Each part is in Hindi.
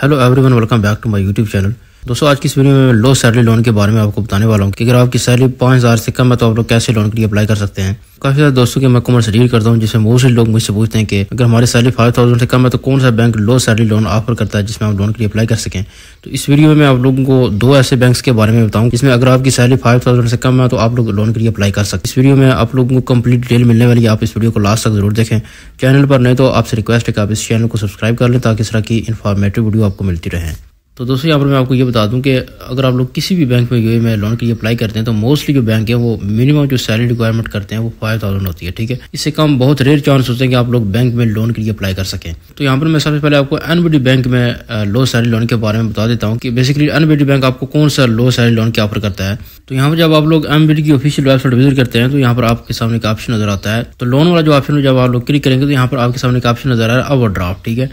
hello everyone welcome back to my youtube channel दोस्तों आज की इस वीडियो में लो सैलरी लोन के बारे में आपको बताने वाला हूँ कि अगर आपकी सैलरी पाँच हज़ार से कम है तो आप लोग कैसे लोन के लिए अप्लाई कर सकते हैं काफी सारे दोस्तों की मैं से रीड करता हूँ जिसमें मोस्टली लोग मुझसे पूछते हैं कि अगर हमारी सैलरी फाइव थाउजेंड से कम है तो कौन सा bank low salary loan offer करता है जिसमें आप लोन के लिए अप्लाई कर सकें तो इस वीडियो में आप लोगों को दो ऐसे बैंक के बारे में बताऊँ जिसमें अगर आपकी सैलरी फाइव थाउजेंड से कम है तो आप लोग लोन के लिए अप्लाई कर सकते हैं इस वीडियो में आप लोगों को कंप्लीट डिटेल मिलने वाली है आप इस वीडियो को लास्ट तक जरूर देखें चैनल पर नहीं तो आपसे रिक्वेस्ट है कि आप इस चैनल को सब्सक्राइब कर लें ताकि इस तरह की इन्फॉर्मेटिव वीडियो आपको मिलती रहे तो दोस्तों यहाँ पर मैं आपको ये बता दूं कि अगर आप लोग किसी भी बैंक में यू में लोन के लिए अप्लाई करते हैं तो मोस्टली जो बैंक है वो मिनिमम जो सैलरी रिक्वायरमेंट करते हैं वो फाइव थाउजेंड होती है ठीक है इससे कम बहुत रेयर चांस होते हैं कि आप लोग बैंक में लोन के लिए अप्लाई कर सकें तो यहाँ पर मैं सबसे पहले आपको एन बैंक में लो सैलरी लोन के बारे में बता देता हूँ कि बेसिकली एन बैंक आपको कौन सा लो सैलरी लोन की ऑफर करता है तो यहाँ पर जब आप लोग एनबीडी की ऑफिशियल वेबसाइट विजिट करते हैं तो यहाँ पर आपके सामने एक ऑप्शन नजर आता है तो लोन वाला जो ऑप्शन जब आप लोग क्लिक करेंगे तो यहाँ पर आपके सामने एक ऑप्शन नजर आ रहा है ओवर ड्राफ्ट ठीक है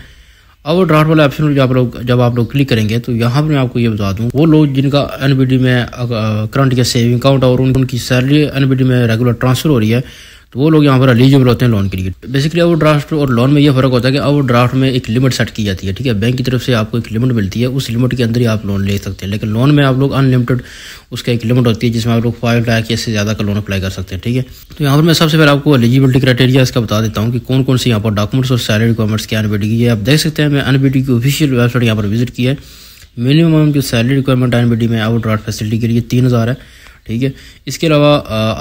अब ड्राफ्ट वाले ऑप्शन जब आप लोग जब आप लोग क्लिक करेंगे तो यहाँ पर मैं आपको ये बता दूँ वो लोग जिनका एनबीडी में करंट या सेविंग अकाउंट और उनकी सैलरी एनबीडी में रेगुलर ट्रांसफर हो रही है तो वो लोग यहाँ पर एलिजिबल होते हैं लोन के लिए बेसिकली ओवर ड्राफ्ट और लोन में ये फर्क होता है कि ओवर ड्राफ्ट में एक लिमिट सेट की जाती है ठीक है बैंक की तरफ से आपको एक लिमिट मिलती है उस लिमिट के अंदर ही आप लोन ले सकते हैं लेकिन लोन में आप लोग अनलिमिटेड उसका एक लिमिट होती है जिसमें आप लोग फाइव लाख या इससे ज़्यादा का लोन अप्लाई कर सकते हैं ठीक है तो यहाँ पर मैं सबसे पहले आपको एलिजिबिलिटी क्राइटेरिया इसका बता देता हूँ कि कौन कौन से यहाँ पर डॉक्यूमेंट्स और सैलरी रिक्वायरमेंट्स की एनबीडी की है आप देख सकते हैं मैं एनबीडी की ऑफिशियल वेबसाइट यहाँ पर विजिट की है मिनिमम जो सैलरी रिक्वायरमेंट एनबीडी में ओवर ड्राफ्ट फैसिलिटी के लिए तीन हज़ार है ठीक है इसके अलावा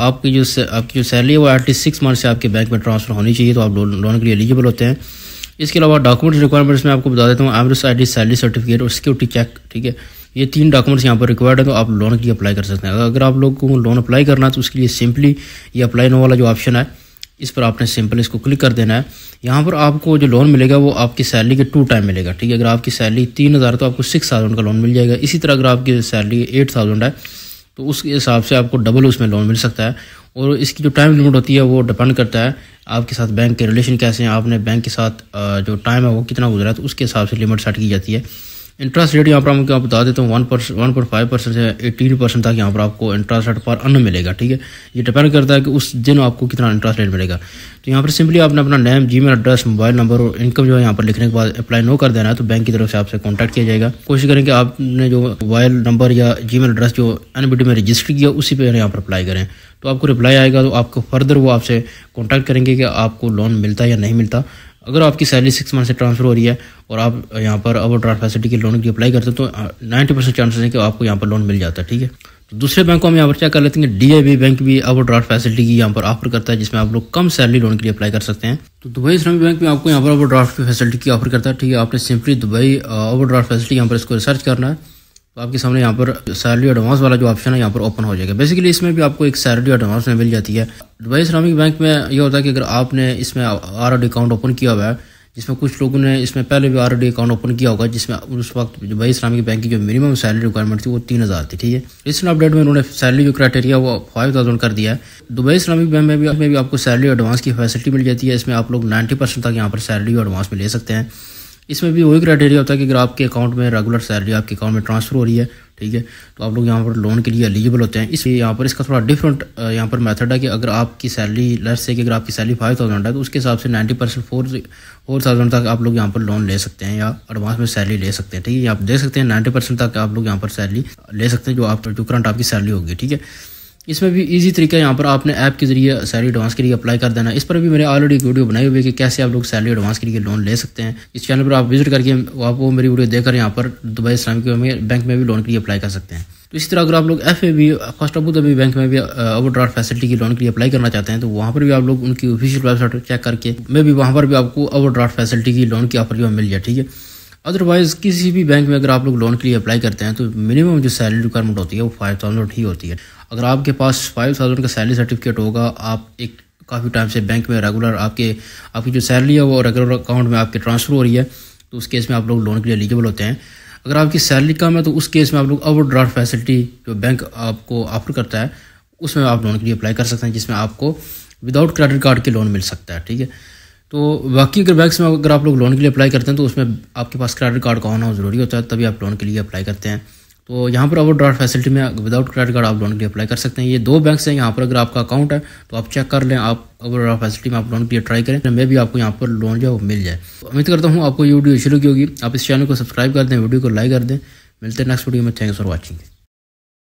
आपकी जो आपकी जो सैलरी है वो एटलीस्ट सिक्स मंथ से आपके बैंक में ट्रांसफ़र होनी चाहिए तो आप लोन के लिए एलिजिबल होते हैं इसके अलावा डॉक्यूमेंट्स रिक्वायरमेंट्स में आपको बता देता हूँ एवरेज आई सैलरी सर्टिफिकेट और सिक्योरिटी चेक ठीक है ये तीन डॉक्यूमेंट्स यहाँ पर रिक्वायर्ड है तो आप लोन के लिए अप्लाई कर सकते हैं अगर आप लोगों को लोन अप्लाई करना है तो उसके लिए सिंपली ये अप्लाई नो वाला जो ऑप्शन है इस पर आपने सिंपल इसको क्लिक कर देना है यहाँ पर आपको जो लोन मिलेगा वो आपकी सैलरी के टू टाइम मिलेगा ठीक है अगर आपकी सैलरी तीन हज़ार तो आपको सिक्स थाउजेंड का लोन मिल जाएगा इसी तरह अगर आपकी सैलरी एट थाउजेंड है तो उसके हिसाब से आपको डबल उसमें लोन मिल सकता है और इसकी जो टाइम लिमिट होती है वो डिपेंड करता है आपके साथ बैंक के रिलेशन कैसे हैं आपने बैंक के साथ जो टाइम है वो कितना गुजरा है तो उसके हिसाब से लिमिट सेट की जाती है इंटरेस्ट रेट यहाँ पर क्या बता देता हूँ one percent one point five percent से एटीन परसेंट तक यहाँ पर आपको इंटरेस्ट रेट पर अन मिलेगा ठीक है ये डिपेंड करता है कि उस दिन आपको कितना इंटरेस्ट रेट मिलेगा तो यहाँ पर सिंपली आपने अपना नेम जी एड्रेस मोबाइल नंबर और इनकम जो है यहाँ पर लिखने के बाद अप्लाई नो कर देना है तो बैंक की तरफ से आपसे कॉन्टैक्ट किया जाएगा कोशिश करें कि आपने जो मोबाइल नंबर या जी एड्रेस जो एन में रजिस्टर किया उसी पर यहाँ पर अप्लाई करें तो आपको रिप्लाई आएगा तो आपको फर्दर वो आपसे कॉन्टैक्ट करेंगे कि आपको लोन मिलता है या नहीं मिलता अगर आपकी सैलरी सिक्स मंथ से ट्रांसफ़र हो रही है और आप यहाँ पर अब ड्राफ्ट फैसिलिटी के लोन की अप्लाई करते हो तो नाइन्टी परसेंट चांसेस हैं कि आपको यहाँ पर लोन मिल जाता है ठीक है तो दूसरे बैंक को हम यहाँ पर चेक कर लेते हैं डी बैंक भी अब ड्राफ्ट फैसिलिटी की यहाँ पर ऑफर करता है जिसमें आप लोग कम सैलरी लोन के लिए अप्लाई कर सकते हैं तो दुबई इस्लामी बैंक में आपको यहाँ पर ओवर ड्राफ्ट की फैसिलिटी की ऑफर करता है ठीक है आपने simply Dubai overdraft facility यहाँ पर इसको रिसर्च करना है तो आपके सामने यहाँ पर सैलरी एडवांस वाला जो ऑप्शन है यहाँ पर ओपन हो जाएगा बेसिकली इसमें भी आपको एक सैलरी एडवांस में मिल जाती है दुबई इस्लामिक बैंक में ये होता है कि अगर आपने इसमें आर अकाउंट ओपन किया हुआ है जिसमें कुछ लोगों ने इसमें पहले भी आर अकाउंट ओपन किया होगा जिसमें उस वक्त दुबई इस्लामिक बैंक की जो मिनिमम सैलरी रिक्वायरमेंट थी वो तीन हज़ार थी ठीक है रिसेंट अपडेट में उन्होंने सैलरी जो क्राइटेरिया वो फाइव थाउजेंड कर दिया है दुबई इस्लामिक बैंक में भी आपको सैलरी एडवांस की फैसिलिटी मिल जाती है इसमें आप लोग नाइन्टी परसेंट तक यहाँ पर सैलरी एडवांस में ले सकते हैं इसमें भी वही क्राइटेरिया होता है कि अगर आपके अकाउंट में रेगुलर सैलरी आपके अकाउंट में ट्रांसफर हो रही है ठीक है तो आप लोग यहाँ पर लोन के लिए एलिजिबल होते हैं इसलिए यहाँ पर इसका थोड़ा डिफरेंट यहाँ पर मेथड है कि अगर आपकी सैलरी लेट से कि अगर आपकी सैलरी फाइव थाउजेंड है तो उसके हिसाब से ninety percent four four thousand तक आप लोग यहाँ पर लोन ले सकते हैं या एडवांस में सैलरी ले सकते हैं ठीक है आप दे सकते हैं नाइन्टी परसेंट तक आप लोग यहाँ पर सैलरी ले सकते हैं जो आप जो करंट आपकी सैलरी होगी ठीक है इसमें भी इजी तरीका यहाँ पर आपने ऐप के जरिए सैलरी एडवांस के लिए अप्लाई कर देना इस पर भी मैंने ऑलरेडी एक वीडियो बनाई हुई है कि कैसे आप लोग सैलरी एडवांस के लिए लोन ले सकते हैं इस चैनल पर आप विजिट करके वो मेरी वीडियो देखकर यहाँ पर दुबई इस्लामिक बैंक में भी लोन के लिए अप्लाई कर सकते हैं तो इसी तरह अगर आप लोग एफ ए भी फर्स्ट अबू धाबी बैंक में भी ओवर ड्राफ्ट फैसिलिटी की लोन के लिए अप्लाई करना चाहते हैं तो वहाँ पर भी आप लोग उनकी ऑफिशियल वेबसाइट चेक करके मे भी वहाँ पर भी आपको ओवर ड्राफ्ट फैसिलिटी की लोन की ऑफर जो मिल जाए ठीक है अदरवाइज़ किसी भी बैंक में अगर आप लोग लोन के लिए अप्लाई करते हैं तो मिनिमम जो सैलरी रिक्वायरमेंट होती है वो फाइव थाउजेंड ही होती है अगर आपके पास फाइव थाउजेंड का सैलरी सर्टिफिकेट होगा आप एक काफ़ी टाइम से बैंक में रेगुलर आपके आपकी जो सैलरी है वो रेगुलर अकाउंट में आपके ट्रांसफ़र हो रही है तो उस केस में आप लोग लोन के लिए एलिजिबल होते हैं अगर आपकी सैलरी कम है तो उस केस में आप लोग ओवर ड्राफ्ट फैसिलिटी जो बैंक आपको ऑफर करता है उसमें आप लोन के लिए अप्लाई कर सकते हैं जिसमें आपको विदाउट क्रेडिट कार्ड के लोन मिल सकता है ठीक है तो बाकी अगर बैंक में अगर आप लोग लोन के लिए अप्लाई करते हैं तो उसमें आपके पास क्रेडिट कार्ड का होना ज़रूरी होता है तभी आप लोन के लिए अप्लाई करते हैं तो यहाँ पर ओवर ड्राफ्ट फैसिलिटी में विदाउट क्रेडिट कार्ड आप लोन के लिए अप्लाई कर सकते हैं ये दो बैंक हैं यहाँ पर अगर आपका अकाउंट है तो आप चेक कर लें आप ओवर ड्राफ्ट फैसिलिटी में आप लोन के लिए ट्राई करें तो मे भी आपको यहाँ पर लोन जो मिल जाए तो उम्मीद करता हूँ आपको ये वीडियो शुरू की होगी आप इस चैनल को सब्सक्राइब कर दें वीडियो को लाइक कर दें मिलते हैं नेक्स्ट वीडियो में थैंक्स फॉर वॉचिंग